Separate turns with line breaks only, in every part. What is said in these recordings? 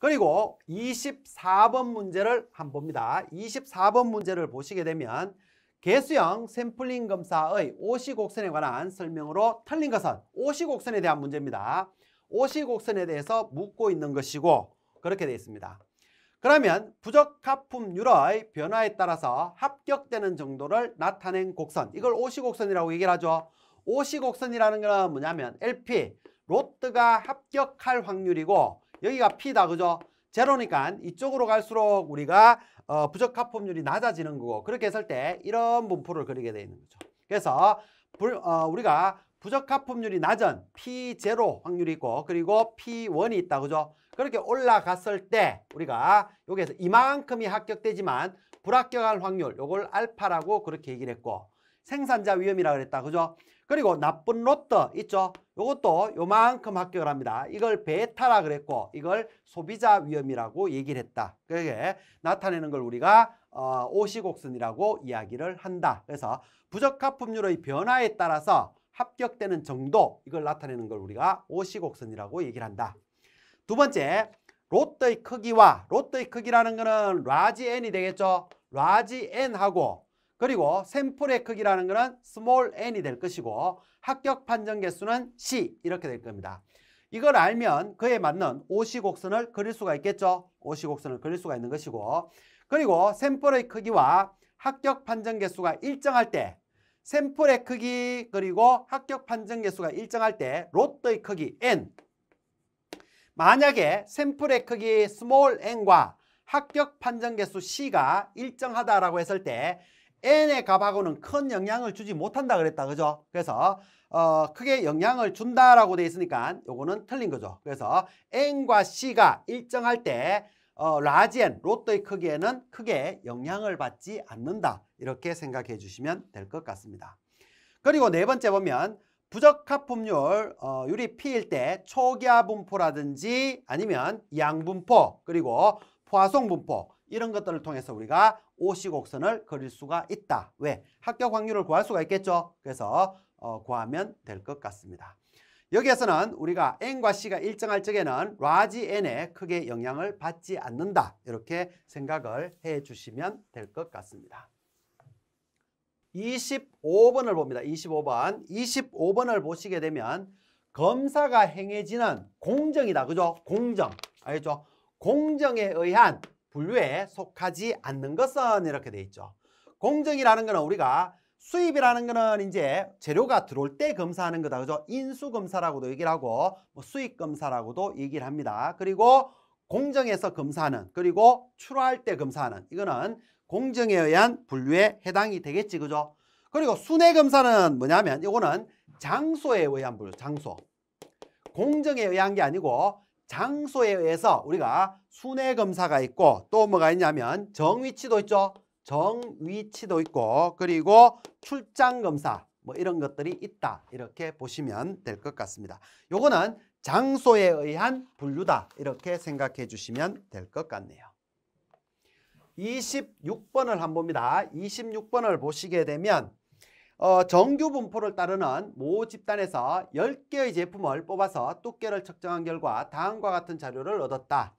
그리고 24번 문제를 한번 봅니다. 24번 문제를 보시게 되면 개수형 샘플링 검사의 오시 곡선에 관한 설명으로 틀린 것은 오시 곡선에 대한 문제입니다. 오시 곡선에 대해서 묻고 있는 것이고 그렇게 되어 있습니다. 그러면 부적합품률의 변화에 따라서 합격되는 정도를 나타낸 곡선 이걸 오시 곡선이라고 얘기를 하죠. 오시 곡선이라는 건 뭐냐면 LP, 로트가 합격할 확률이고 여기가 P다 그죠? 제로니까 이쪽으로 갈수록 우리가 어, 부적합품률이 낮아지는 거고 그렇게 했을 때 이런 분포를 그리게 되어 있는 거죠. 그래서 불, 어, 우리가 부적합품률이 낮은 P0 확률이 있고 그리고 P1이 있다 그죠? 그렇게 올라갔을 때 우리가 여기에서 이만큼이 합격되지만 불합격할 확률 요걸 알파라고 그렇게 얘기를 했고 생산자 위험이라 그랬다. 그죠? 그리고 나쁜 로또 있죠? 요것도 요만큼 합격을 합니다. 이걸 베타라 그랬고 이걸 소비자 위험이라고 얘기를 했다. 그게 나타내는 걸 우리가 어, 오시곡선이라고 이야기를 한다. 그래서 부적합품률의 변화에 따라서 합격되는 정도 이걸 나타내는 걸 우리가 오시곡선이라고 얘기를 한다. 두 번째, 로또의 크기와 로또의 크기라는 거는 라지 n이 되겠죠. 라지 n하고 그리고 샘플의 크기라는 것은 small n이 될 것이고 합격 판정 개수는 C 이렇게 될 겁니다. 이걸 알면 그에 맞는 오시 곡선을 그릴 수가 있겠죠. 오시 곡선을 그릴 수가 있는 것이고 그리고 샘플의 크기와 합격 판정 개수가 일정할 때 샘플의 크기 그리고 합격 판정 개수가 일정할 때로 롯의 크기 n 만약에 샘플의 크기 small n과 합격 판정 개수 c가 일정하다라고 했을 때 n의 값하고는 큰 영향을 주지 못한다 그랬다. 그죠? 그래서 어, 크게 영향을 준다라고 돼 있으니까 요거는 틀린 거죠. 그래서 n과 c가 일정할 때 어, 라지엔, 로또의 크기에는 크게 영향을 받지 않는다. 이렇게 생각해 주시면 될 것 같습니다. 그리고 네 번째 보면 부적합품률, 어, 유리 P일 때 초기화 분포라든지 아니면 양분포, 그리고 화성 분포 이런 것들을 통해서 우리가 오시곡선을 그릴 수가 있다. 왜? 합격 확률을 구할 수가 있겠죠. 그래서 어, 구하면 될 것 같습니다. 여기에서는 우리가 n과 c가 일정할 적에는 라지 n에 크게 영향을 받지 않는다. 이렇게 생각을 해주시면 될 것 같습니다. 25번을 봅니다. 25번. 25번을 보시게 되면 검사가 행해지는 공정이다. 그죠? 공정. 알겠죠? 공정에 의한 분류에 속하지 않는 것은 이렇게 돼 있죠. 공정이라는 거는 우리가 수입이라는 거는 이제 재료가 들어올 때 검사하는 거다. 그죠? 인수검사라고도 얘기를 하고 뭐 수입검사라고도 얘기를 합니다. 그리고 공정에서 검사하는 그리고 출하할 때 검사하는 이거는 공정에 의한 분류에 해당이 되겠지. 그죠? 그리고 순회검사는 뭐냐면 이거는 장소에 의한 분류, 장소. 공정에 의한 게 아니고 장소에 의해서 우리가 순회 검사가 있고 또 뭐가 있냐면 정위치도 있죠. 정위치도 있고 그리고 출장 검사 뭐 이런 것들이 있다. 이렇게 보시면 될 것 같습니다. 요거는 장소에 의한 분류다. 이렇게 생각해 주시면 될 것 같네요. 26번을 한번 봅니다. 26번을 보시게 되면 어, 정규 분포를 따르는 모 집단에서 10개의 제품을 뽑아서 두께를 측정한 결과 다음과 같은 자료를 얻었다.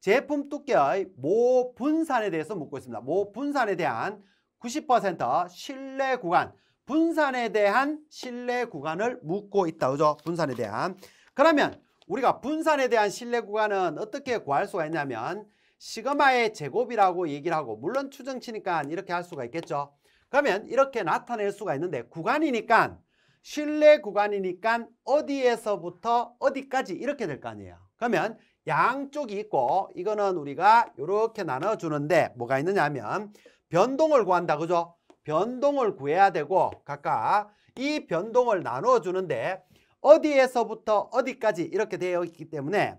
제품 두께의 모 분산에 대해서 묻고 있습니다. 모 분산에 대한 90% 실내 구간, 분산에 대한 실내 구간을 묻고 있다. 그죠? 분산에 대한. 그러면 우리가 분산에 대한 실내 구간은 어떻게 구할 수가 있냐면 시그마의 제곱이라고 얘기를 하고 물론 추정치니까 이렇게 할 수가 있겠죠. 그러면 이렇게 나타낼 수가 있는데 구간이니까 실내 구간이니까 어디에서부터 어디까지 이렇게 될 거 아니에요. 그러면 양쪽이 있고 이거는 우리가 이렇게 나눠주는데 뭐가 있느냐면 하 변동을 구한다 그죠? 변동을 구해야 되고 각각 이 변동을 나눠 주는데 어디에서부터 어디까지 이렇게 되어 있기 때문에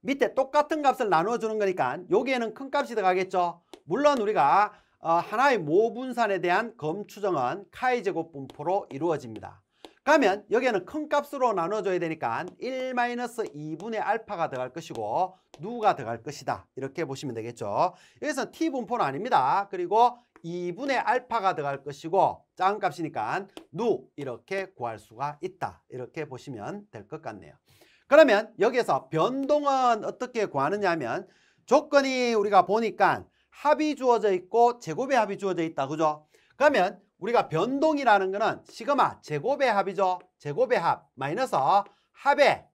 밑에 똑같은 값을 나눠 주는 거니까 여기에는 큰 값이 들어가겠죠. 물론 우리가 어, 하나의 모분산에 대한 검추정은 카이 제곱분포로 이루어집니다. 그러면 여기에는 큰 값으로 나눠줘야 되니까 1-2분의 알파가 들어갈 것이고 누가 들어갈 것이다 이렇게 보시면 되겠죠. 여기서 t분포는 아닙니다. 그리고 2분의 알파가 들어갈 것이고 작은 값이니까 누 이렇게 구할 수가 있다 이렇게 보시면 될 것 같네요. 그러면 여기에서 변동은 어떻게 구하느냐 하면 조건이 우리가 보니까 합이 주어져 있고 제곱의 합이 주어져 있다. 그죠? 그러면 우리가 변동이라는 거는 시그마 제곱의 합이죠. 제곱의 합 마이너스 합의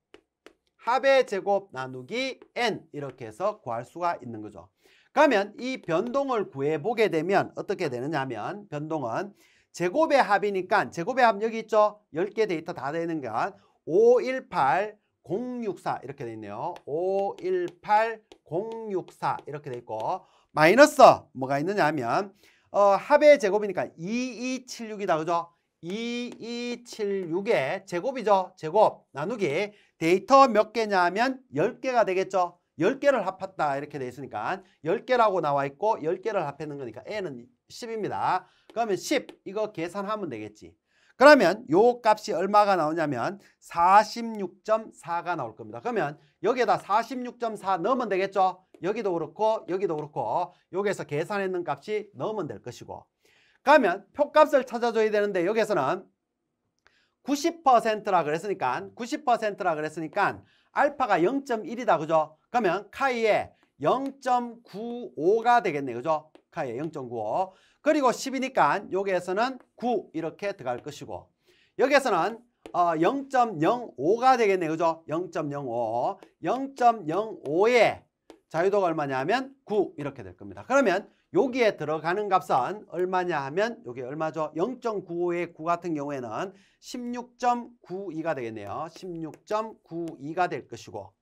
합의 제곱 나누기 n 이렇게 해서 구할 수가 있는 거죠. 그러면 이 변동을 구해보게 되면 어떻게 되느냐 하면 변동은 제곱의 합이니까 제곱의 합 여기 있죠. 10개 데이터 다 되는 건 518, 064 이렇게 돼 있네요. 518, 064 이렇게 돼 있고 마이너스 뭐가 있느냐 하면 어, 합의 제곱이니까 2276이다 그죠? 2276의 제곱이죠. 제곱 나누기 데이터 몇 개냐 하면 10개가 되겠죠. 10개를 합했다 이렇게 돼 있으니까 10개라고 나와 있고 10개를 합했는 거니까 n은 10입니다. 그러면 10 이거 계산하면 되겠지. 그러면 요 값이 얼마가 나오냐면 46.4가 나올 겁니다. 그러면 여기에다 46.4 넣으면 되겠죠. 여기도 그렇고 여기도 그렇고 여기에서 계산했는 값이 넣으면 될 것이고 그러면 표값을 찾아줘야 되는데 여기에서는 90%라 그랬으니까 90%라 그랬으니까 알파가 0.1이다 그죠? 그러면 카이의 0.95가 되겠네 그죠? 카이의0.95 그리고 10이니까 여기에서는 9 이렇게 들어갈 것이고 여기에서는 어, 0.05가 되겠네 그죠? 0.05 0.05에 자유도가 얼마냐 하면 9 이렇게 될 겁니다. 그러면 여기에 들어가는 값은 얼마냐 하면 여기 얼마죠? 0.95의 9 같은 경우에는 16.92가 되겠네요. 16.92가 될 것이고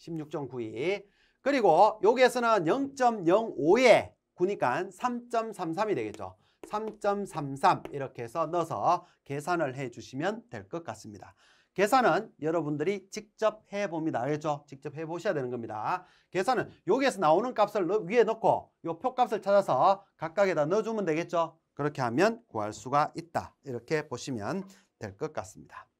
16.92 그리고 여기에서는 0.05에 9니까 3.33이 되겠죠. 3.33 이렇게 해서 넣어서 계산을 해주시면 될 것 같습니다. 계산은 여러분들이 직접 해봅니다. 알겠죠? 직접 해보셔야 되는 겁니다. 계산은 여기에서 나오는 값을 위에 넣고 요 표값을 찾아서 각각에다 넣어주면 되겠죠? 그렇게 하면 구할 수가 있다. 이렇게 보시면 될 것 같습니다.